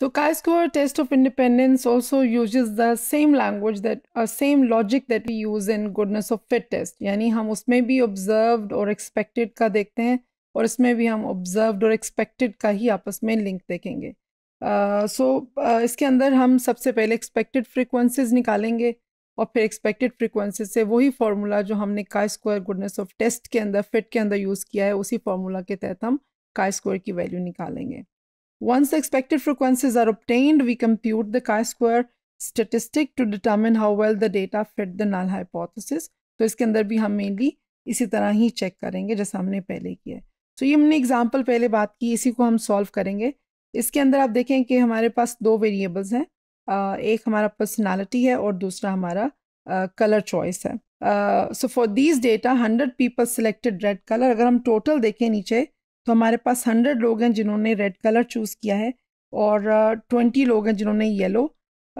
So chi-square test of independence also uses the same language that uh, same logic that we use in goodness of fit test यानी हम उसमें भी observed और expected का देखते हैं और इसमें भी हम observed और expected का ही आपस में लिंक देखेंगे सो uh, so, uh, इसके अंदर हम सबसे पहले expected frequencies निकालेंगे और फिर expected frequencies से वही फार्मूला जो हमने chi square goodness of test के अंदर fit के अंदर यूज़ किया है उसी फार्मूला के तहत हम chi square की वैल्यू निकालेंगे Once the expected frequencies are obtained, we compute the chi-square statistic to determine how well the data fit the null hypothesis. तो इसके अंदर भी हम मेनली इसी तरह ही चेक करेंगे जैसा हमने पहले किया है तो ये हमने एग्जाम्पल पहले बात की इसी को हम सॉल्व करेंगे इसके अंदर आप देखें कि हमारे पास दो वेरिएबल्स हैं एक हमारा पर्सनालिटी है और दूसरा हमारा कलर चॉइस है so for these data hundred people selected red colour अगर हम टोटल देखें नीचे तो हमारे पास हंड्रेड लोग हैं जिन्होंने रेड कलर चूज़ किया है और ट्वेंटी लोग हैं जिन्होंने येलो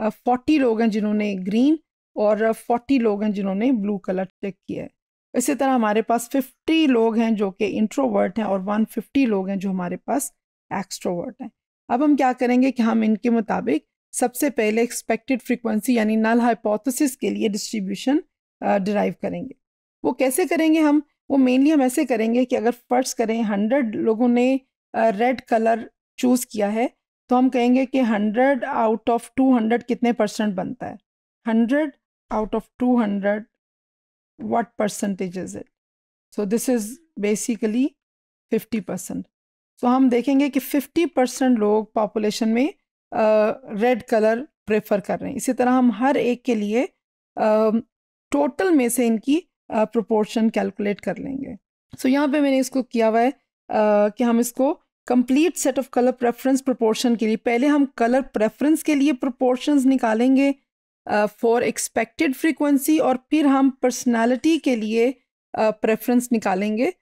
फोर्टी लोग हैं जिन्होंने ग्रीन और फोर्टी लोग हैं जिन्होंने ब्लू कलर चेक किया है इसी तरह हमारे पास फिफ्टी लोग हैं जो कि इंट्रोवर्ट हैं और वन फिफ्टी लोग हैं जो हमारे पास एक्सट्रोवर्ट हैं अब हम क्या करेंगे कि हम इनके मुताबिक सबसे पहले एक्सपेक्टेड फ्रिक्वेंसी यानी नल हाइपोथेसिस के लिए डिस्ट्रीब्यूशन डिराइव करेंगे वो कैसे करेंगे हम वो मेनली हम ऐसे करेंगे कि अगर फर्ज करें हंड्रेड लोगों ने रेड कलर चूज़ किया है तो हम कहेंगे कि hundred out of two hundred कितने परसेंट बनता है hundred out of two hundred what percentage is it so this is basically fifty percent तो हम देखेंगे कि फिफ्टी परसेंट लोग पॉपुलेशन में रेड कलर प्रेफर कर रहे हैं इसी तरह हम हर एक के लिए टोटल uh, में से इनकी प्रोपोर्शन कैलकुलेट कर लेंगे सो so, यहाँ पे मैंने इसको किया हुआ है uh, कि हम इसको complete set of colour preference proportion के लिए पहले हम कलर प्रेफरेंस के लिए प्रोपोर्शंस निकालेंगे फॉर एक्सपेक्टेड फ्रीक्वेंसी और फिर हम पर्सनालिटी के लिए प्रेफरेंस uh, निकालेंगे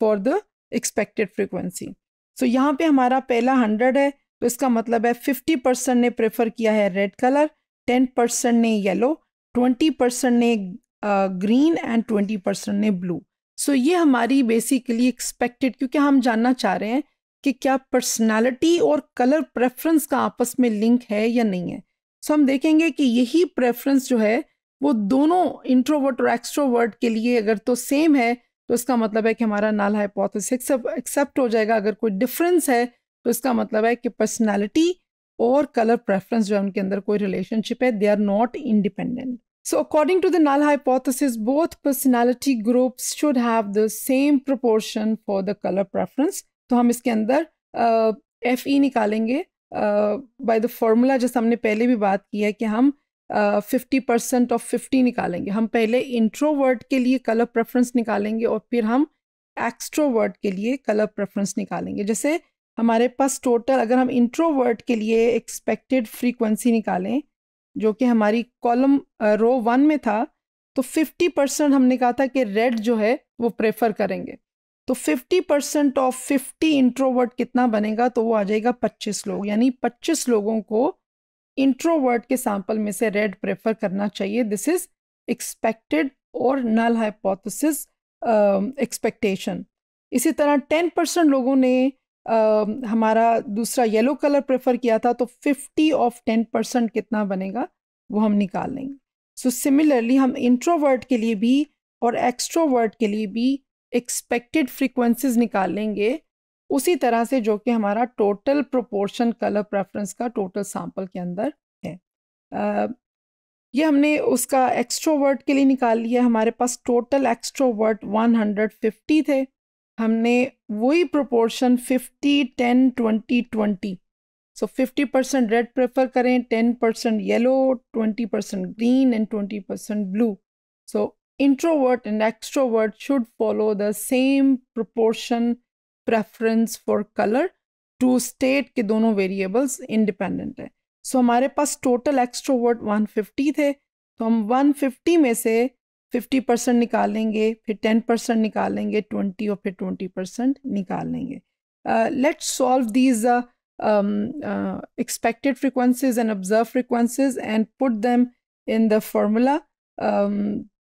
for the expected frequency so यहाँ पे हमारा पहला हंड्रेड है तो इसका मतलब है फिफ्टी परसेंट ने प्रेफर किया है रेड कलर टेन परसेंट ने येलो ट्वेंटी परसेंट ने ग्रीन एंड ट्वेंटी परसेंट ने ब्लू सो ये हमारी बेसिकली एक्सपेक्टेड क्योंकि हम जानना चाह रहे हैं कि क्या पर्सनालिटी और कलर प्रेफरेंस का आपस में लिंक है या नहीं है सो so हम देखेंगे कि यही प्रेफरेंस जो है वो दोनों इंट्रोवर्ट और एक्सट्रोवर्ट के लिए अगर तो सेम है तो इसका मतलब है कि हमारा नाल हाइपोथेसिस एक्सेप्ट हो जाएगा अगर कोई डिफरेंस है तो इसका मतलब है कि पर्सनालिटी और कलर प्रेफरेंस जो है उनके अंदर कोई रिलेशनशिप है they are not independent So, according to the null hypothesis, both personality groups should have the same proportion for the color preference. तो हम इसके अंदर एफ ई e निकालेंगे बाय द फॉर्मूला जैसे हमने पहले भी बात की है कि हम फिफ्टी परसेंट ऑफ फिफ्टी निकालेंगे हम पहले इंट्रोवर्ड के लिए कलर प्रेफरेंस निकालेंगे और फिर हम एक्स्ट्रोवर्ट के लिए कलर प्रेफरेंस निकालेंगे जैसे हमारे पास टोटल अगर हम इंट्रोवर्ड के लिए एक्सपेक्टेड फ्रीक्वेंसी निकालें जो कि हमारी कॉलम रो वन में था तो 50 परसेंट हमने कहा था कि रेड जो है वो प्रेफर करेंगे तो 50 परसेंट ऑफ 50 इंट्रोवर्ट कितना बनेगा तो वो आ जाएगा 25 लोग यानी 25 लोगों को इंट्रोवर्ट के सैंपल में से रेड प्रेफर करना चाहिए दिस इज एक्सपेक्टेड और नल हाइपोथेसिस एक्सपेक्टेशन इसी तरह 10 परसेंट लोगों ने हमारा दूसरा येलो कलर प्रेफर किया था तो फिफ्टी ऑफ टेन परसेंट कितना बनेगा वो हम निकाल लेंगे सो so, सिमिलरली हम इंट्रोवर्ट के लिए भी और एक्स्ट्रोवर्ट के लिए भी एक्सपेक्टेड फ्रिक्वेंसीज निकाल लेंगे उसी तरह से जो कि हमारा टोटल प्रोपोर्शन कलर प्रेफरेंस का टोटल सैंपल के अंदर है uh, ये हमने उसका एक्स्ट्रोवर्ट के लिए निकाल लिया हमारे पास टोटल एक्स्ट्रोवर्ट 150 थे हमने वही proportion 50 10 20 20 so fifty percent red prefer करें ten percent yellow twenty percent green and twenty percent blue so introvert and extrovert should follow the same proportion preference for colour to state के दोनों variables independent हैं सो so, हमारे पास total extrovert 150 थे तो हम 150 में से फिफ्टी परसेंट निकालेंगे फिर टेन परसेंट निकालेंगे ट्वेंटी और फिर ट्वेंटी परसेंट निकालेंगे let's solve these expected frequencies and observe frequencies and put them in the formula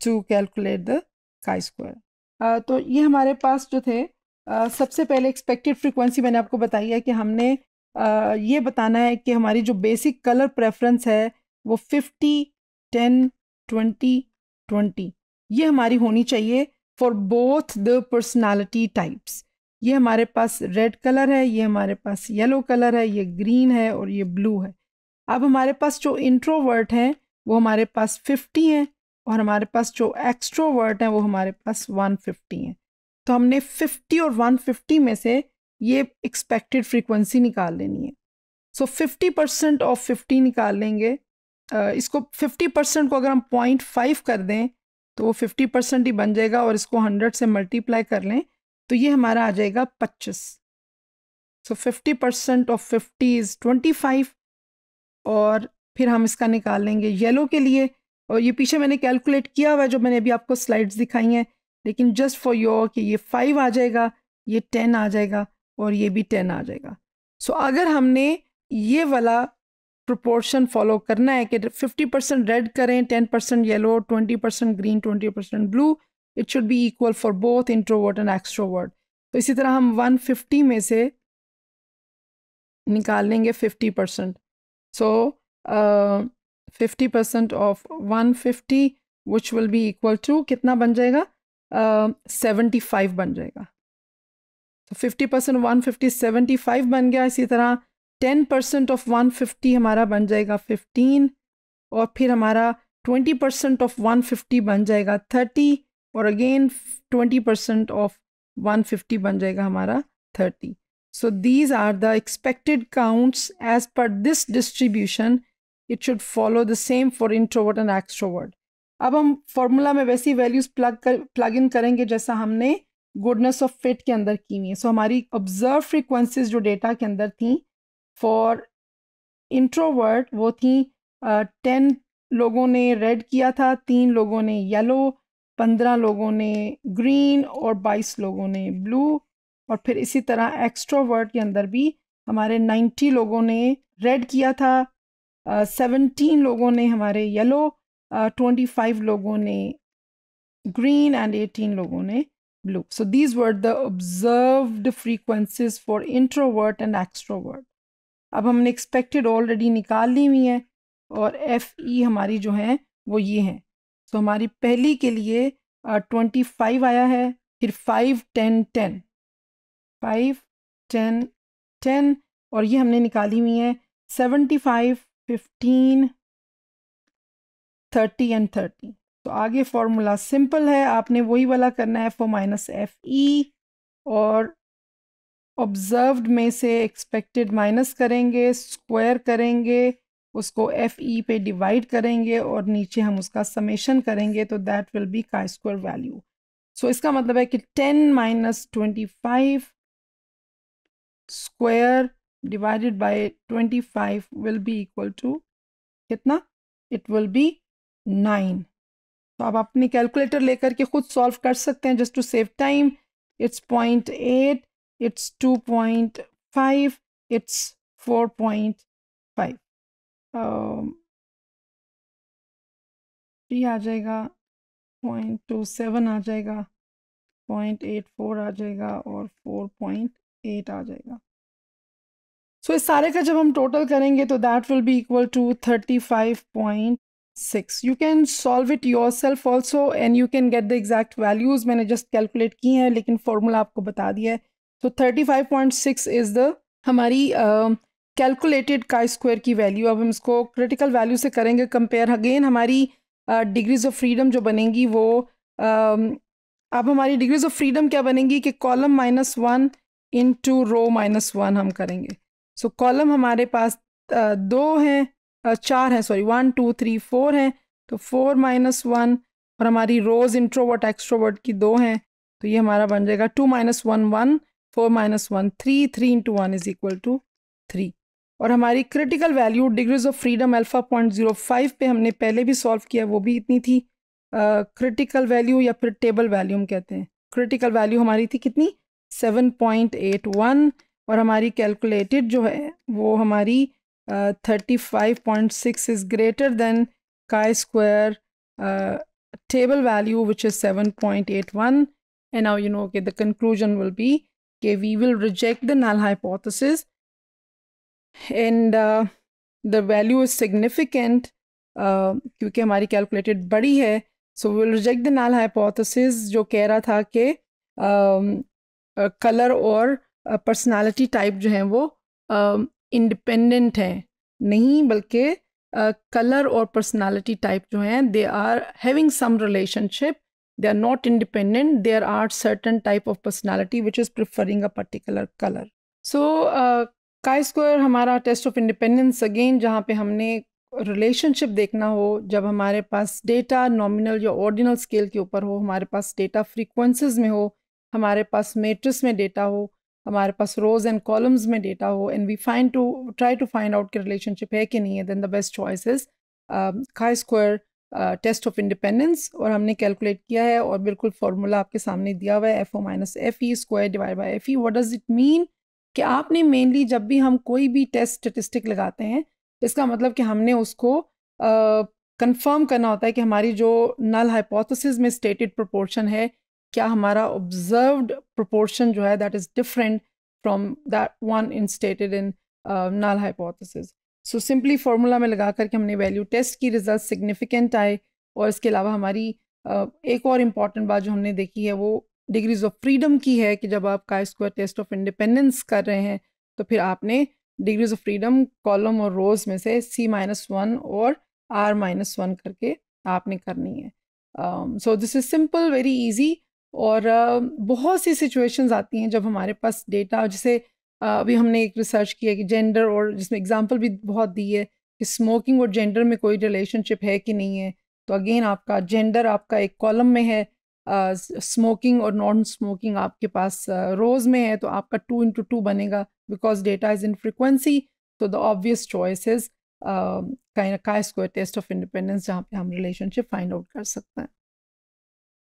to calculate the chi square तो ये हमारे पास जो थे uh, सबसे पहले एक्सपेक्टेड फ्रीक्वेंसी मैंने आपको बताई है कि हमने uh, ये बताना है कि हमारी जो बेसिक कलर प्रेफरेंस है वो 50, 10, 20 ट्वेंटी ये हमारी होनी चाहिए for both the personality types ये हमारे पास रेड कलर है ये हमारे पास येलो कलर है ये ग्रीन है और ये ब्लू है अब हमारे पास जो इंट्रोवर्ट हैं वो हमारे पास फिफ्टी हैं और हमारे पास जो एक्स्ट्रोवर्ट हैं वो हमारे पास वन फिफ्टी हैं तो हमने फिफ्टी और वन फिफ्टी में से ये एक्सपेक्टेड फ्रीक्वेंसी निकाल लेनी है so fifty percent of fifty निकाल लेंगे इसको 50 परसेंट को अगर हम पॉइंट फाइव कर दें तो वो 50 परसेंट ही बन जाएगा और इसको 100 से मल्टीप्लाई कर लें तो ये हमारा आ जाएगा 25 so fifty percent of 50 is twenty five और फिर हम इसका निकाल लेंगे येलो के लिए और ये पीछे मैंने कैलकुलेट किया हुआ है जो मैंने अभी आपको स्लाइड्स दिखाई हैं लेकिन जस्ट फॉर योर कि ये फाइव आ जाएगा ये टेन आ जाएगा और ये भी टेन आ जाएगा सो so, अगर हमने ये वाला प्रोपोर्शन फॉलो करना है कि 50 परसेंट रेड करें 10 percent yellow 20 percent green 20 percent blue it should be equal for both introvert and extrovert तो इसी तरह हम 150 में से निकाल लेंगे 50 percent so fifty percent of one fifty which will be equal to कितना बन जाएगा सेवेंटी uh, फाइव बन जाएगा तो fifty percent one fifty seventy five बन गया इसी तरह ten percent of one fifty हमारा बन जाएगा फिफ्टीन और फिर हमारा twenty percent of one fifty बन जाएगा थर्टी और again twenty percent of one fifty बन जाएगा हमारा thirty so these are the expected counts as per this distribution it should follow the same for introvert and extrovert अब हम formula में वैसी वैल्यूज प्लग कर प्लग इन करेंगे जैसा हमने गुडनेस ऑफ फिट के अंदर की हुई है सो हमारी ऑब्जर्व फ्रिक्वेंसीज जो डेटा के अंदर थी फॉर इंट्रोवर्ट वो थी टेन uh, लोगों ने रेड किया था तीन लोगों ने येलो पंद्रह लोगों ने ग्रीन और बाईस लोगों ने ब्लू और फिर इसी तरह एक्स्ट्रोवर्ट के अंदर भी हमारे नाइन्टी लोगों ने रेड किया था सेवनटीन uh, लोगों ने हमारे येलो ट्वेंटी फाइव लोगों ने ग्रीन एंड एटीन लोगों ने blue so these were the observed frequencies for introvert and extrovert अब हमने एक्सपेक्टेड ऑलरेडी निकाल ली हुई हैं और एफ ई e हमारी जो हैं वो ये हैं सो हमारी पहली के लिए ट्वेंटी फाइव आया है फिर five ten ten five ten ten और ये हमने निकाली हुई हैं seventy five fifteen thirty and thirty तो आगे फार्मूला सिंपल है आपने वही वाला करना है F O minus F E और ऑब्जर्व्ड में से एक्सपेक्टेड माइनस करेंगे स्क्वायर करेंगे उसको एफ ई पे डिवाइड करेंगे और नीचे हम उसका समेशन करेंगे तो that will be chi square value so इसका मतलब है कि ten minus twenty five square divided by twenty five will be equal to कितना इट विल बी नाइन तो आप अपनी कैलकुलेटर लेकर के खुद सॉल्व कर सकते हैं just to save time it's point eight it's 2.5 it's 4.5 three um, आ जाएगा पॉइंट टू सेवन आ जाएगा पॉइंट एट फोर आ जाएगा और फोर पॉइंट एट आ जाएगा सो so, इस सारे का जब हम टोटल करेंगे तो that will be equal to thirty five point six you can solve it yourself also and you can get the exact values मैंने जस्ट कैलकुलेट की हैं लेकिन फार्मूला आपको बता दिया है तो 35.6 इज़ द हमारी कैलकुलेटेड का स्क्वायर की वैल्यू अब हम इसको क्रिटिकल वैल्यू से करेंगे कंपेयर अगेन हमारी डिग्रीज़ ऑफ फ्रीडम जो बनेंगी वो uh, अब हमारी डिग्रीज़ ऑफ फ्रीडम क्या बनेंगी कि column minus one into row minus one हम करेंगे सो so, कॉलम हमारे पास uh, दो हैं uh, चार हैं sorry one two three four हैं तो फोर माइनस वन और हमारी रोज़ इंट्रोवर्ट एक्सट्रोवर्ट की दो हैं तो ये हमारा बन जाएगा two minus one one four minus one three three into one is equal to three और हमारी critical value degrees of freedom alpha point zero five पे हमने पहले भी सॉल्व किया वो भी इतनी थी क्रिटिकल uh, वैल्यू या फिर टेबल वैल्यू हम कहते हैं क्रिटिकल वैल्यू हमारी थी कितनी सेवन पॉइंट एट वन और हमारी कैलकुलेटेड जो है वो हमारी thirty five point six is greater than table value which is seven point eight one and now you know के the conclusion will be okay we will reject the null hypothesis and uh, the value is significant uh, क्योंकि हमारी calculated बड़ी है so will reject the null hypothesis जो कह रहा था कि कलर um, uh, और पर्सनालिटी uh, टाइप जो हैं वो इंडिपेंडेंट um, हैं नहीं बल्कि कलर uh, और पर्सनालिटी टाइप जो हैं they are having some relationship they are not independent there are certain type of personality which is preferring a particular color so uh, chi square हमारा test of independence again जहाँ पे हमने relationship देखना हो जब हमारे पास डेटा नॉमिनल या ऑर्डिनल स्केल के ऊपर हो हमारे पास डेटा फ्रीक्वेंसीज में हो हमारे पास मेट्रिस में डेटा हो हमारे पास रोज एंड कॉलम्स में डेटा हो and we find to try to find out कि रिलेशनशिप है कि नहीं है then the best choice is chi square test of independence और हमने कैलकुलेट किया है और बिल्कुल फार्मूला आपके सामने दिया हुआ है F O minus F E square divide by F E what does it mean कि आपने मेनली जब भी हम कोई भी टेस्ट स्टेटिस्टिक लगाते हैं इसका मतलब कि हमने उसको कंफर्म uh, करना होता है कि हमारी जो नल हाइपोथेसिस में स्टेटेड प्रोपोर्शन है क्या हमारा ऑब्जर्व्ड प्रोपोर्शन जो है that is different from that one in stated in null hypothesis so simply formula में लगा करके हमने वैल्यू टेस्ट की रिजल्ट सिग्निफिकेंट आए और इसके अलावा हमारी एक और इम्पॉर्टेंट बात जो हमने देखी है वो डिग्रीज ऑफ फ्रीडम की है कि जब आप का स्क्वायर टेस्ट ऑफ इंडिपेंडेंस कर रहे हैं तो फिर आपने डिग्रीज ऑफ फ्रीडम कॉलम और रोज में से सी माइनस वन और आर माइनस वन करके आपने करनी है so this is simple very easy और uh, बहुत सी सिचुएशंस आती हैं जब हमारे पास डेटा जैसे अभी हमने एक रिसर्च किया कि जेंडर और जिसमें एग्जांपल भी बहुत दी है कि स्मोकिंग और जेंडर में कोई रिलेशनशिप है कि नहीं है तो अगेन आपका जेंडर आपका एक कॉलम में है स्मोकिंग और नॉन स्मोकिंग आपके पास रोज़ में है तो आपका टू इंटू टू बनेगा because data is in frequency तो the obvious choice is chi test of independence जहाँ पे हम रिलेशनशिप फाइंड आउट कर सकते हैं